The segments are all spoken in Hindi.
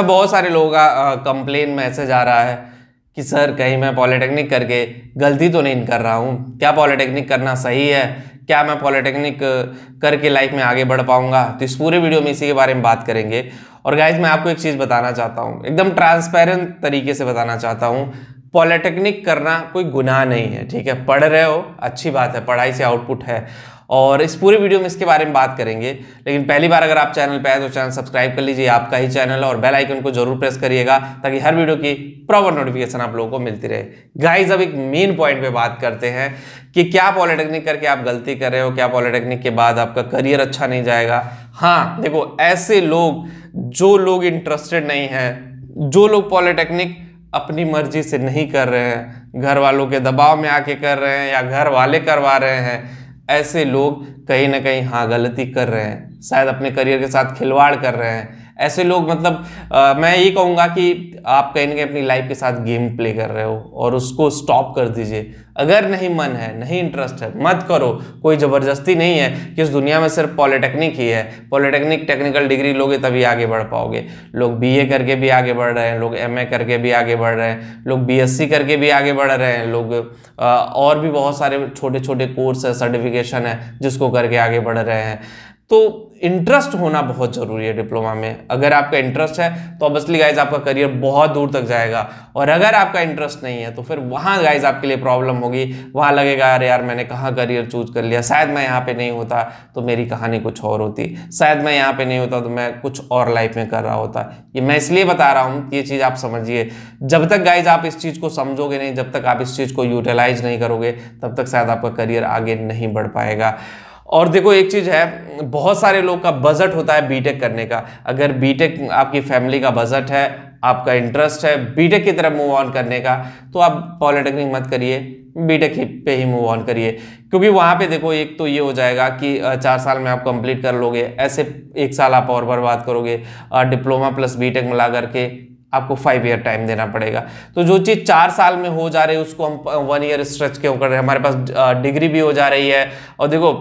तब बहुत सारे लोगों का कंप्लेन मैसेज आ रहा है कि सर कहीं मैं पॉलिटेक्निक करके गलती तो नहीं कर रहा हूँ क्या पॉलिटेक्निक करना सही है क्या मैं पॉलिटेक्निक करके लाइफ में आगे बढ़ पाऊँगा तो इस पूरे वीडियो में इसी के बारे में बात करेंगे और गाइज मैं आपको एक चीज़ बताना चाहता हूँ एकदम ट्रांसपेरेंट तरीके से बताना चाहता हूँ पॉलिटेक्निक करना कोई गुनाह नहीं है ठीक है पढ़ रहे हो अच्छी बात है पढ़ाई से आउटपुट है और इस पूरे वीडियो में इसके बारे में बात करेंगे लेकिन पहली बार अगर आप चैनल पर आए तो चैनल सब्सक्राइब कर लीजिए आपका ही चैनल और बेल आइकन को जरूर प्रेस करिएगा ताकि हर वीडियो की प्रॉपर नोटिफिकेशन आप लोगों को मिलती रहे गाइज अब एक मेन पॉइंट पे बात करते हैं कि क्या पॉलिटेक्निक करके आप गलती कर रहे हो क्या पॉलिटेक्निक के बाद आपका करियर अच्छा नहीं जाएगा हाँ देखो ऐसे लोग जो लोग इंटरेस्टेड नहीं हैं जो लोग पॉलिटेक्निक अपनी मर्जी से नहीं कर रहे हैं घर वालों के दबाव में आके कर रहे हैं या घर वाले करवा रहे हैं ऐसे लोग कहीं ना कहीं हाँ गलती कर रहे हैं शायद अपने करियर के साथ खिलवाड़ कर रहे हैं ऐसे लोग मतलब आ, मैं ये कहूँगा कि आप कहीं ना कहीं अपनी लाइफ के साथ गेम प्ले कर रहे हो और उसको स्टॉप कर दीजिए अगर नहीं मन है नहीं इंटरेस्ट है मत करो कोई ज़बरदस्ती नहीं है कि इस दुनिया में सिर्फ पॉलिटेक्निक ही है पॉलिटेक्निक टेक्निकल डिग्री लोगे तभी आगे बढ़ पाओगे लोग बीए करके भी आगे बढ़ रहे हैं लोग एमए करके भी आगे बढ़ रहे हैं लोग बीएससी करके भी आगे बढ़ रहे हैं लोग और भी बहुत सारे छोटे छोटे कोर्स है सर्टिफिकेशन है जिसको करके आगे बढ़ रहे हैं तो इंटरेस्ट होना बहुत ज़रूरी है डिप्लोमा में अगर आपका इंटरेस्ट है तो ऑब्वियसली गाइज आपका करियर बहुत दूर तक जाएगा और अगर आपका इंटरेस्ट नहीं है तो फिर वहाँ गाइज आपके लिए प्रॉब्लम होगी वहाँ लगेगा अरे यार मैंने कहाँ करियर चूज कर लिया शायद मैं यहाँ पे नहीं होता तो मेरी कहानी कुछ और होती शायद मैं यहाँ पे नहीं होता तो मैं कुछ और लाइफ में कर रहा होता ये मैं इसलिए बता रहा हूँ ये चीज़ आप समझिए जब तक गाइज आप इस चीज़ को समझोगे नहीं जब तक आप इस चीज़ को यूटिलाइज नहीं करोगे तब तक शायद आपका करियर आगे नहीं बढ़ पाएगा और देखो एक चीज़ है बहुत सारे लोग का बजट होता है बीटेक करने का अगर बीटेक आपकी फैमिली का बजट है आपका इंटरेस्ट है बीटेक की तरफ मूव ऑन करने का तो आप पॉलिटेक्निक मत करिए बीटेक पे ही मूव ऑन करिए क्योंकि वहाँ पे देखो एक तो ये हो जाएगा कि चार साल में आप कंप्लीट कर लोगे ऐसे एक साल आप और बर्बाद करोगे डिप्लोमा प्लस बीटेक मिला करके आपको फाइव ईयर टाइम देना पड़ेगा तो जो चीज़ चार साल में हो जा रही है उसको हम वन ईयर स्ट्रेच क्यों कर रहे हैं हमारे पास डिग्री भी हो जा रही है और देखो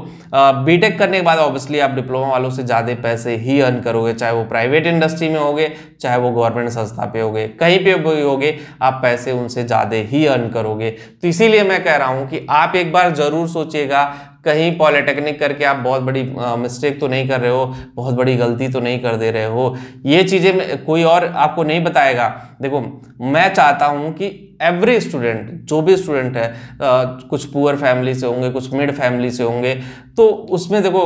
बीटेक करने के बाद ऑब्वियसली आप डिप्लोमा वालों से ज़्यादा पैसे ही अर्न करोगे चाहे वो प्राइवेट इंडस्ट्री में होगे चाहे वो गवर्नमेंट संस्था पे होगे कहीं पे भी होगे आप पैसे उनसे ज़्यादा ही अर्न करोगे तो इसीलिए मैं कह रहा हूँ कि आप एक बार ज़रूर सोचिएगा कहीं पॉलिटेक्निक करके आप बहुत बड़ी मिस्टेक तो नहीं कर रहे हो बहुत बड़ी गलती तो नहीं कर दे रहे हो ये चीज़ें कोई और आपको नहीं बताएगा देखो मैं चाहता हूँ कि एवरी स्टूडेंट जो भी स्टूडेंट है आ, कुछ पुअर फैमिली से होंगे कुछ मिड फैमिली से होंगे तो उसमें देखो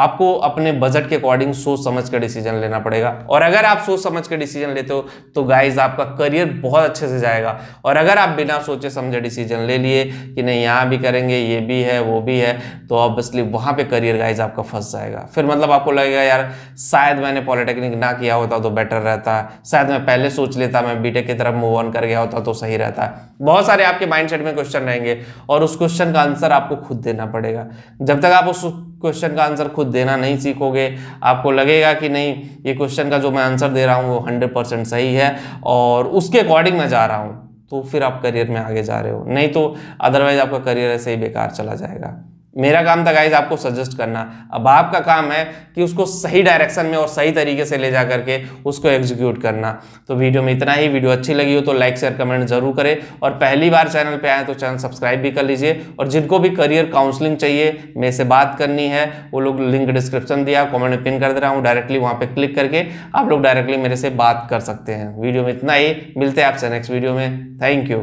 आपको अपने बजट के अकॉर्डिंग सोच समझ कर डिसीजन लेना पड़ेगा और अगर आप सोच समझ कर डिसीजन लेते हो तो गाइज आपका करियर बहुत अच्छे से जाएगा और अगर आप बिना सोचे समझे डिसीजन ले लिए कि नहीं यहाँ भी करेंगे ये भी है वो भी है तो ऑब्वियसली वहाँ पर करियर गाइज आपका फंस जाएगा फिर मतलब आपको लगेगा यार शायद मैंने पॉलिटेक्निक ना किया होता तो बेटर रहता शायद मैं पहले सोच लेता मैं बीटेक की तरफ मूव ऑन कर गया होता तो सही रहता बहुत सारे आपके माइंड में क्वेश्चन रहेंगे और उस क्वेश्चन का आंसर आपको खुद देना पड़ेगा जब तक आप उस क्वेश्चन का आंसर खुद देना नहीं सीखोगे आपको लगेगा कि नहीं ये क्वेश्चन का जो मैं आंसर दे रहा हूँ वो हंड्रेड परसेंट सही है और उसके अकॉर्डिंग मैं जा रहा हूँ तो फिर आप करियर में आगे जा रहे हो नहीं तो अदरवाइज़ आपका करियर ऐसे ही बेकार चला जाएगा मेरा काम था गाइज आपको सजेस्ट करना अब आपका काम है कि उसको सही डायरेक्शन में और सही तरीके से ले जा करके उसको एग्जीक्यूट करना तो वीडियो में इतना ही वीडियो अच्छी लगी हो तो लाइक शेयर कमेंट जरूर करें और पहली बार चैनल पे आए तो चैनल सब्सक्राइब भी कर लीजिए और जिनको भी करियर काउंसलिंग चाहिए मेरे से बात करनी है वो लोग लिंक डिस्क्रिप्शन दिया कॉमेंट पिन कर दे रहा हूँ डायरेक्टली वहाँ पर क्लिक करके आप लोग डायरेक्टली मेरे से बात कर सकते हैं वीडियो में इतना ही मिलते हैं आपसे नेक्स्ट वीडियो में थैंक यू